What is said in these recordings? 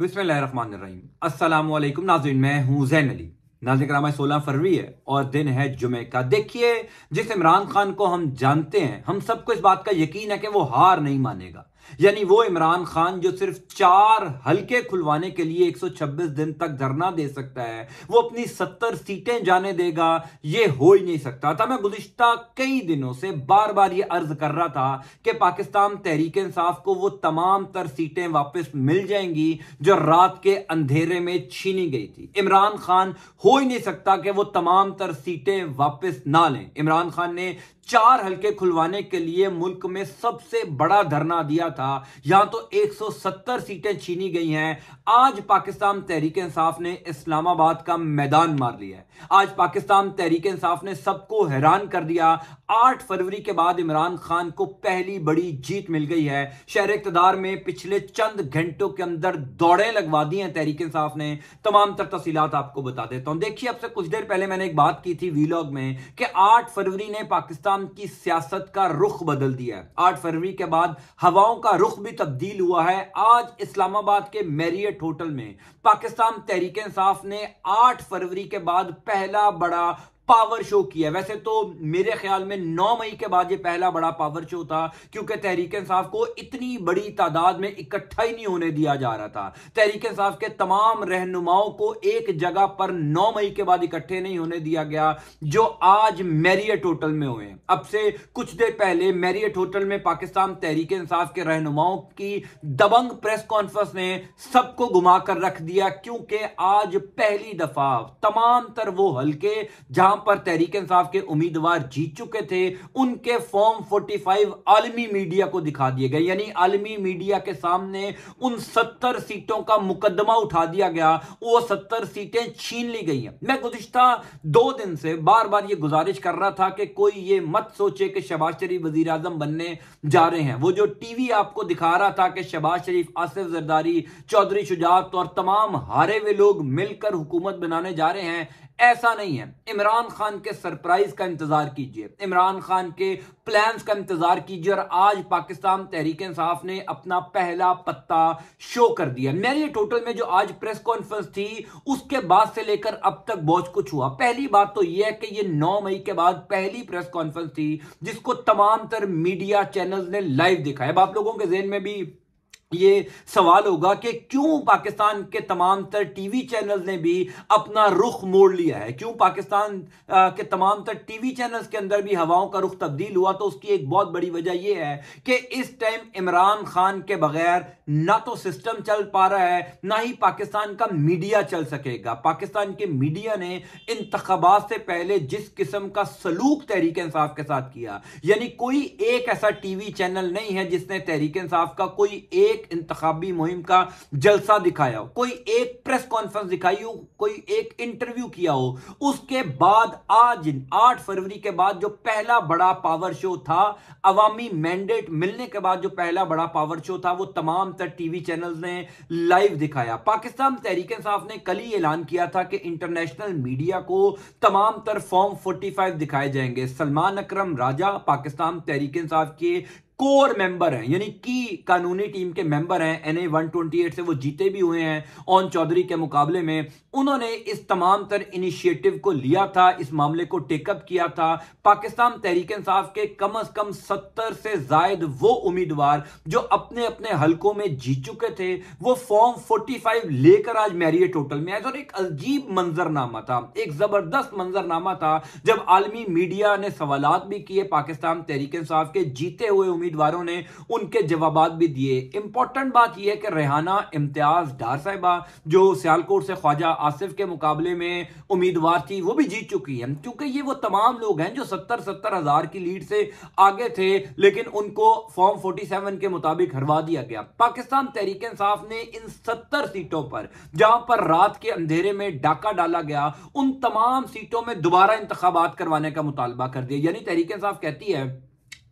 बिस्मिल्लाहिर्रहमानिर्रहीम अस्सलाम वालेकुम नाजिन मैं हूं जैन अली नाजिक करामा सोलह फरवरी है और दिन है जुमे का देखिए जिस इमरान खान को हम जानते हैं हम सबको इस बात का यकीन है कि वो हार नहीं मानेगा यानी वो इमरान खान जो सिर्फ चार हल्के खुलवाने के लिए 126 दिन तक धरना दे सकता है वो अपनी 70 सीटें जाने देगा ये हो ही नहीं सकता था मैं गुजशत कई दिनों से बार बार ये अर्ज कर रहा था कि पाकिस्तान तहरीक इंसाफ को वो तमाम तर सीटें वापस मिल जाएंगी जो रात के अंधेरे में छीनी गई थी इमरान खान हो ही नहीं सकता कि वो तमाम तर सीटें वापस ना लें इमरान खान ने चार हलके खुलवाने के लिए मुल्क में सबसे बड़ा धरना दिया था यहां तो 170 सीटें छीनी गई हैं आज पाकिस्तान तहरीक इंसाफ ने इस्लामाबाद का मैदान मार लिया है आज पाकिस्तान तहरीक इंसाफ ने सबको हैरान कर दिया 8 फरवरी के बाद इमरान खान को पहली बड़ी जीत मिल गई है शहर इकतदार में पिछले चंद घंटों के अंदर दौड़े लगवा दी हैं तहरीक इंसाफ ने तमाम तर तफसीत आपको बता देता हूं देखिए अब से कुछ देर पहले मैंने एक बात की थी वीलॉग में कि आठ फरवरी ने पाकिस्तान पाकिस्तान की सियासत का रुख बदल दिया है आठ फरवरी के बाद हवाओं का रुख भी तब्दील हुआ है आज इस्लामाबाद के मैरियट होटल में पाकिस्तान तहरीक इंसाफ ने आठ फरवरी के बाद पहला बड़ा पावर शो किया वैसे तो मेरे ख्याल में नौ मई के बाद ये पहला बड़ा पावर शो था क्योंकि तहरीक इंसाफ को इतनी बड़ी तादाद में इकट्ठा ही नहीं होने दिया जा रहा था तहरीक इंसाफ के तमाम रहनुमाओं को एक जगह पर नौ मई के बाद इकट्ठे नहीं होने दिया गया जो आज मैरियट होटल में हुए अब से कुछ देर पहले मैरियट होटल में पाकिस्तान तहरीक इंसाफ के रहनुमाओं की दबंग प्रेस कॉन्फ्रेंस ने सबको घुमाकर रख दिया क्योंकि आज पहली दफा तमाम तर वो हल्के जहां पर तहरीक इंसाफ के उम्मीदवार जीत चुके थे उनके फॉर्म 45 आलमी मीडिया को दिखा दिए गए यानी आलमी मीडिया के सामने उन 70 सीटों का मुकदमा उठा दिया गया वो 70 सीटें छीन ली गई हैं मैं गुजश्ता दो दिन से बार बार ये गुजारिश कर रहा था कि कोई ये मत सोचे कि शबाज शरीफ वजी बनने जा रहे हैं वो जो टीवी आपको दिखा रहा था कि शबाज शरीफ आसिफ जरदारी चौधरी शुजात और तमाम हारे हुए लोग मिलकर हुकूमत बनाने जा रहे हैं ऐसा नहीं है इमरान खान के सरप्राइज का इंतजार कीजिए इमरान खान के प्लान्स का इंतजार कीजिए और आज पाकिस्तान तहरीक इंसाफ ने अपना पहला पत्ता शो कर दिया मेरे टोटल में जो आज प्रेस कॉन्फ्रेंस थी उसके बाद से लेकर अब तक बहुत कुछ हुआ पहली बात तो यह है कि यह नौ मई के बाद पहली प्रेस कॉन्फ्रेंस थी जिसको तमाम तर मीडिया चैनल ने लाइव दिखाया अब आप लोगों के जेन में भी ये सवाल होगा कि क्यों पाकिस्तान के तमाम तर टीवी चैनल्स ने भी अपना रुख मोड़ लिया है क्यों पाकिस्तान के तमाम तर टीवी चैनल्स के अंदर भी हवाओं का रुख तब्दील हुआ तो उसकी एक बहुत बड़ी वजह यह है कि इस टाइम इमरान खान के बगैर ना तो सिस्टम चल पा रहा है ना ही पाकिस्तान का मीडिया चल सकेगा पाकिस्तान के मीडिया ने इंतबात से पहले जिस किस्म का सलूक तहरीक इंसाफ के साथ किया यानी कोई एक ऐसा टीवी चैनल नहीं है जिसने तहरीक इंसाफ का कोई एक एक इंतबी मुहिम का जलसा दिखाया हो कोई एक प्रेस कॉन्फ्रेंस दिखाई हो कोई एक इंटरव्यू किया हो उसके बाद आज आठ फरवरी के बाद जो पहला बड़ा पावर शो था अवामी मैंडेट मिलने के बाद जो पहला बड़ा पावर शो था वो तमाम तर टीवी चैनल ने लाइव दिखाया पाकिस्तान तहरीक इंसाफ ने कल ही ऐलान किया था कि इंटरनेशनल मीडिया को तमाम तर फॉर्म 45 दिखाए जाएंगे सलमान अकरम राजा पाकिस्तान तहरीक इंसाफ के कोर मेंबर हैं यानी की कानूनी टीम के मेंबर हैं एन ट्वेंटी एट से वो जीते भी हुए हैं ओन चौधरी के मुकाबले में उन्होंने इस तमाम तर इनिशिएटिव को लिया था इस मामले को टेकअप किया था पाकिस्तान तहरीक इंसाफ के कम अज कम सत्तर से जायद वो उम्मीदवार जो अपने अपने हलकों में जीत चुके थे वो फॉर्म फोर्टी फाइव लेकर आज मैरिए टोटल में आए और एक अजीब मंजरनामा था एक जबरदस्त मंजरनामा था जब आलमी मीडिया ने सवाल भी किए पाकिस्तान तहरीक इंसाफ के जीते हुए उम्मीद उम्मीदवारों ने उनके जवाब भी दिए इंपॉर्टेंट बात यह है कि रेहाना इम्तियाज डार साहिबा जो सियालकोट से ख्वाजा आसिफ के मुकाबले में उम्मीदवार थी वो भी जीत चुकी है क्योंकि ये वो तमाम लोग हैं जो सत्तर सत्तर हजार की लीड से आगे थे लेकिन उनको फॉर्म फोर्टी सेवन के मुताबिक हरवा दिया गया पाकिस्तान तहरीक इंसाफ ने इन सत्तर सीटों पर जहां पर रात के अंधेरे में डाका डाला गया उन तमाम सीटों में दोबारा इंतबात करवाने का मुतालबा कर दिया यानी तहरीक इंसाफ कहती है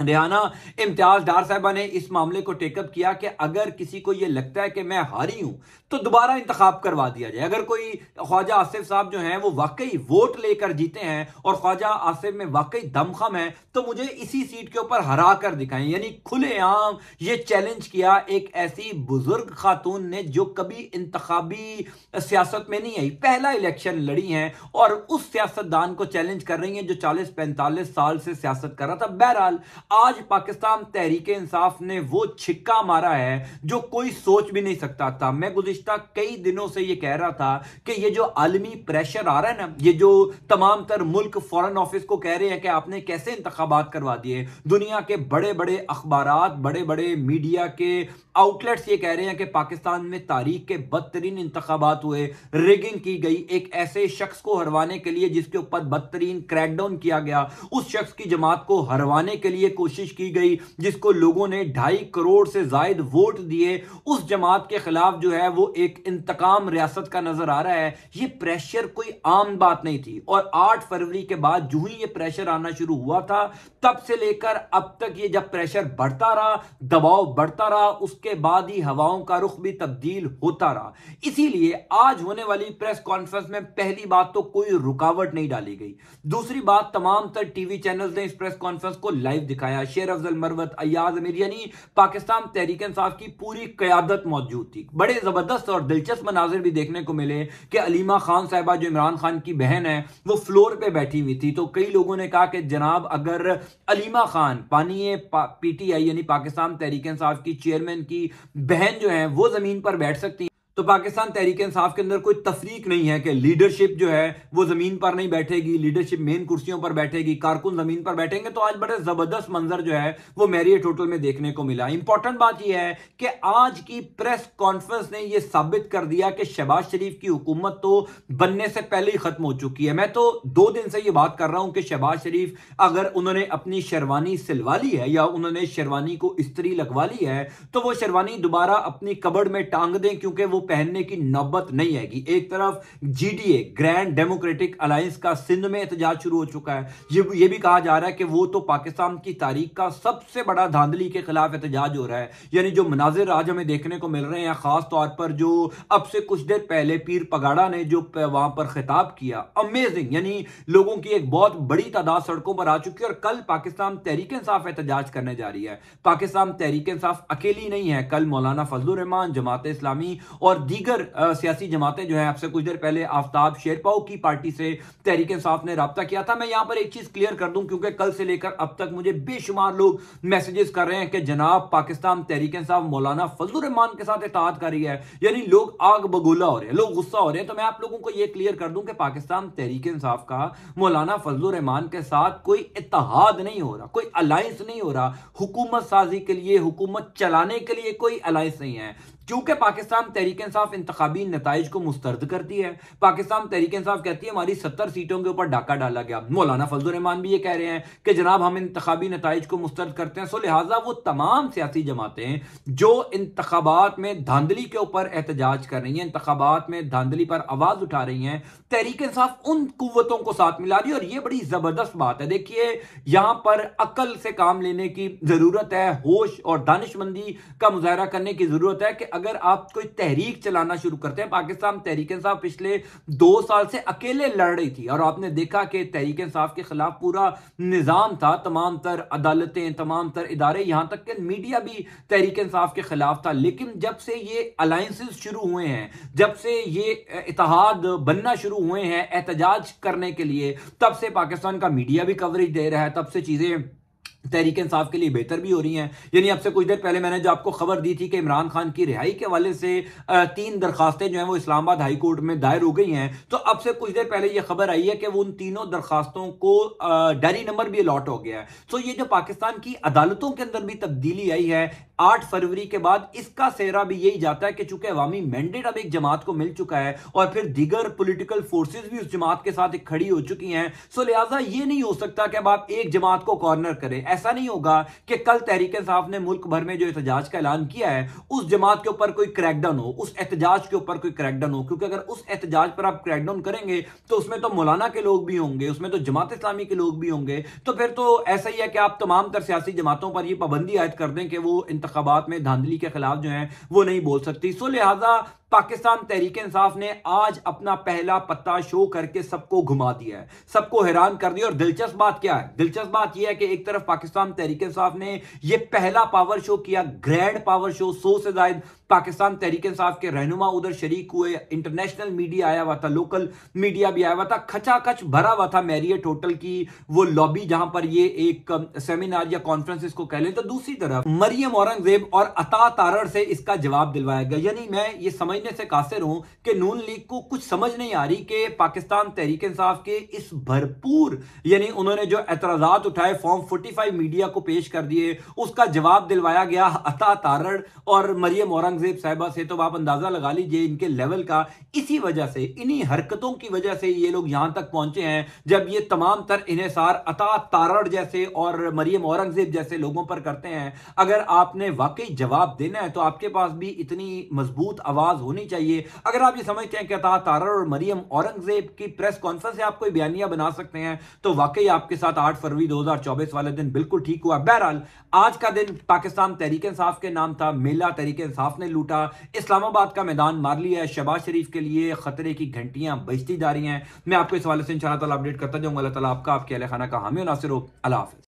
रिहाना इम्तियाज डार साहबा ने इस मामले को टेकअप किया कि अगर किसी को यह लगता है कि मैं हारी हूं तो दोबारा इंतखब करवा दिया जाए अगर कोई ख्वाजा आसिफ साहब जो हैं वो वाकई वोट लेकर जीते हैं और ख्वाजा आसिफ में वाकई दमखम है तो मुझे इसी सीट के ऊपर हरा कर दिखाएं यानी खुलेआम ये चैलेंज किया एक ऐसी बुजुर्ग खातून ने जो कभी इंतबी सियासत में नहीं आई पहला इलेक्शन लड़ी है और उस सियासतदान को चैलेंज कर रही है जो चालीस पैंतालीस साल से सियासत कर रहा था बहरहाल आज पाकिस्तान तहरीक इंसाफ ने वो छिक्का मारा है जो कोई सोच भी नहीं सकता था मैं गुजश्ता कई दिनों से ये कह रहा था कि ये जो आलमी प्रेशर आ रहा है ना ये जो तमाम तर मुल्क फॉरन ऑफिस को कह रहे हैं कि आपने कैसे इंतबात करवा दिए दुनिया के बड़े बड़े अखबार बड़े बड़े मीडिया के आउटलेट्स ये कह रहे हैं कि पाकिस्तान में तारीख के बदतरीन इंतबात हुए रिगिंग की गई एक ऐसे शख्स को हरवाने के लिए जिसके ऊपर बदतरीन क्रैकडाउन किया गया उस शख्स की जमात को हरवाने के लिए कोशिश की गई जिसको लोगों ने ढाई करोड़ से जायद वोट दिए उस जमात के खिलाफ जो है वो एक इंतकाम रियासत का नजर आ रहा है ये प्रेशर कोई आम बात नहीं थी और आठ फरवरी के बाद जो ही ये प्रेशर आना शुरू हुआ था तब से लेकर अब तक ये जब प्रेशर बढ़ता रहा दबाव बढ़ता रहा उसके बाद ही हवाओं का रुख भी तब्दील होता रहा इसीलिए आज होने वाली प्रेस कॉन्फ्रेंस में पहली बात तो कोई रुकावट नहीं डाली गई दूसरी बात तमाम तर टीवी चैनल्स ने इस प्रेस कॉन्फ्रेंस को लाइव दिखा दिखाया शेर अफजल मरवत अयाज अमीर यानी पाकिस्तान तहरीक इंसाफ की पूरी क्यादत मौजूद थी बड़े ज़बरदस्त और दिलचस्प मनाजिर भी देखने को मिले कि अलीमा खान साहबा जो इमरान खान की बहन है वो फ्लोर पर बैठी हुई थी तो कई लोगों ने कहा कि जनाब अगर अलीमा खान पानी पी टी आई यानी पाकिस्तान तहरीक इंसाफ की चेयरमैन की बहन जो है वो ज़मीन पर बैठ सकती है तो पाकिस्तान तहरीक इंसाफ के अंदर कोई तफरीक नहीं है कि लीडरशिप जो है वो जमीन पर नहीं बैठेगी लीडरशिप मेन कुर्सियों पर बैठेगी कारकुन जमीन पर बैठेंगे तो आज बड़े जबरदस्त मंजर जो है वो मैरियट होटल में देखने को मिला इंपॉर्टेंट बात यह है कि आज की प्रेस कॉन्फ्रेंस ने यह साबित कर दिया कि शहबाज शरीफ की हुकूमत तो बनने से पहले ही खत्म हो चुकी है मैं तो दो दिन से ये बात कर रहा हूं कि शहबाज शरीफ अगर उन्होंने अपनी शेरवानी सिलवा ली है या उन्होंने शेरवानी को स्त्री लगवा ली है तो वो शेरवानी दोबारा अपनी कबड़ में टांग दें क्योंकि वो पहनने की नौबत नहीं आएगी एक तरफ जीडीए ग्रैंड डेमोक्रेटिक अलायंस का सिंध में एहतजाज शुरू हो चुका है ये ये भी कहा जा रहा है कि वो तो पाकिस्तान की तारीख का सबसे बड़ा धांधली के खिलाफ एहतजाज हो रहा है यानी जो मनाजिर आज हमें देखने को मिल रहे हैं खास तौर पर जो अब से कुछ देर पहले पीर पगाड़ा ने जो वहां पर खिताब किया अमेजिंग यानी लोगों की एक बहुत बड़ी तादाद सड़कों पर आ चुकी है और कल पाकिस्तान तहरीक इंसाफ एहतजाज करने जा रही है पाकिस्तान तहरीक इंसाफ अकेली नहीं है कल मौलाना फजल रहमान जमात इस्लामी और और दीगर सियासी जमातें जो है आपसे कुछ देर पहले आफ्ताब शेरपाओ की पार्टी से तहरीक साफ ने रबता किया था मैं यहां पर एक चीज क्लियर कर दूं क्योंकि कल से लेकर अब तक मुझे बेशुमार लोग मैसेजेस कर रहे हैं कि जनाब पाकिस्तान तहरीक साफ मौलाना फजल रहमान के साथ इतिहाद कर रही है यानी लोग आग बगोला हो रहे हैं लोग गुस्सा हो रहे हैं तो मैं आप लोगों को यह क्लियर कर दूं कि पाकिस्तान तहरीक इंसाफ का मौलाना फजल रहमान के साथ कोई इतिहाद नहीं हो रहा कोई अलायंस नहीं हो रहा हुकूमत साजी के लिए हुकूमत चलाने के लिए कोई अलायंस नहीं है क्योंकि पाकिस्तान तहरीक इंसाफ इंतबी नतज को मुस्तरद करती है पाकिस्तान तहरीक इंसाफ कहती है हमारी सत्तर सीटों के ऊपर डाका डाला गया मौलाना फजल रहमान भी ये कह रहे हैं कि जनाब हम इंतबी नतज को मुस्तरद करते हैं सो लिहाजा वो तमाम सियासी जमातें जो इंतबात में धांधली के ऊपर एहतजाज कर रही हैं इंतबात में धांधली पर आवाज उठा रही हैं तहरीक इंसाफ उन कुतों को साथ मिला रही है और ये बड़ी जबरदस्त बात है देखिए यहां पर अकल से काम लेने की जरूरत है होश और दानिशमंदी का मुजाहरा करने की जरूरत है कि अगर आप कोई तहरीक चलाना शुरू करते हैं पाकिस्तान तहरीक इंसाफ पिछले दो साल से अकेले लड़ रही थी और आपने देखा कि तहरीक इंसाफ के खिलाफ पूरा निज़ाम था तमाम तर अदालतें तमाम तर इदारे यहाँ तक कि मीडिया भी तहरीक इंसाफ के खिलाफ था लेकिन जब से ये अलाइंसेस शुरू हुए हैं जब से ये इतिहाद बनना शुरू हुए हैं एहतजाज करने के लिए तब से पाकिस्तान का मीडिया भी कवरेज दे रहा है तब से चीज़ें तहरीक इंसाफ के लिए बेहतर भी हो रही हैं यानी अब से कुछ देर पहले मैंने जो आपको खबर दी थी कि इमरान खान की रिहाई के हवाले से तीन दरखास्तें जो हैं वो इस्लामाबाद हाई कोर्ट में दायर हो गई हैं तो अब से कुछ देर पहले ये खबर आई है कि वो उन तीनों दरखास्तों को डायरी नंबर भी अलॉट हो गया है सो तो ये जो पाकिस्तान की अदालतों के अंदर भी तब्दीली आई है आठ फरवरी के बाद इसका सेहरा भी यही जाता है कि चूंकि अवामी मैंडेट अब एक जमात को मिल चुका है और फिर दीगर पोलिटिकल फोर्सेज भी उस जमात के साथ खड़ी हो चुकी हैं सो तो लिहाजा ये नहीं हो सकता कि अब आप एक जमात को कॉर्नर करें ऐसा नहीं होगा कि कल तहरीक इंसाफ ने मुल्क भर में जो एहतजाज का ऐलान किया है उस जमात के ऊपर कोई क्रैकडाउन हो उस एहतजाज के ऊपर कोई क्रैकडाउन हो क्योंकि अगर उस एहतजाज पर आप क्रैकडाउन करेंगे तो उसमें तो मौलाना के लोग भी होंगे उसमें तो जमात इस्लामी के लोग भी होंगे तो फिर तो ऐसा ही है कि आप तमाम तर सियासी जमातों पर यह पाबंदी आयद कर दें कि वो इंतबात में धांधली के खिलाफ जो है वो नहीं बोल सकती सो लिहाजा पाकिस्तान तहरीक इंसाफ ने आज अपना पहला पत्ता शो करके सबको घुमा दिया है सबको हैरान कर दिया और दिलचस्प बात क्या है दिलचस्प बात यह है कि एक तरफ पाकिस्तान तहरीक इंसाफ ने यह पहला पावर शो किया ग्रैंड पावर शो सौ से जायद पाकिस्तान तहरीक इंसाफ के रहनुमा उधर शरीक हुए इंटरनेशनल मीडिया आया हुआ था लोकल मीडिया भी आया हुआ था खचाखच भरा हुआ था मैरियट होटल की वो लॉबी जहां पर ये एक सेमिनार या कॉन्फ्रेंस इसको कह लें तो दूसरी तरफ मरियम औरंगजेब और अता तारड़ से इसका जवाब दिलवाया गया यानी मैं ये समझ महीने से कासिर हूं कि नून लीग को कुछ समझ नहीं आ रही कि पाकिस्तान तहरीक इंसाफ के इस भरपूर यानी उन्होंने जो एतराजा उठाए फॉर्म 45 मीडिया को पेश कर दिए उसका जवाब दिलवाया गया अता तारण और मरियम औरंगजेब साहबा से तो आप अंदाजा लगा लीजिए इनके लेवल का इसी वजह से इन्हीं हरकतों की वजह से ये लोग यहां तक पहुंचे हैं जब ये तमाम तर इसार अता तारण जैसे और मरियम औरंगजेब जैसे लोगों पर करते हैं अगर आपने वाकई जवाब देना है तो आपके पास भी इतनी मजबूत आवाज होनी चाहिए अगर आप ये समझते हैं कि अता तारा और मरियम औरंगजेब की प्रेस कॉन्फ्रेंस से आप कोई बयानिया बना सकते हैं तो वाकई आपके साथ आठ फरवरी 2024 वाले दिन बिल्कुल ठीक हुआ बहरहाल आज का दिन पाकिस्तान तहरीक इंसाफ के नाम था मेला तहरीक इंसाफ ने लूटा इस्लामाबाद का मैदान मार लिया है शबाज शरीफ के लिए खतरे की घंटियां बजती जा रही हैं मैं आपको इस वाले से इन शाह अपडेट करता जाऊंगा अल्लाह तला आपका आपके अलखाना का हामी नासिर हो अला हाफि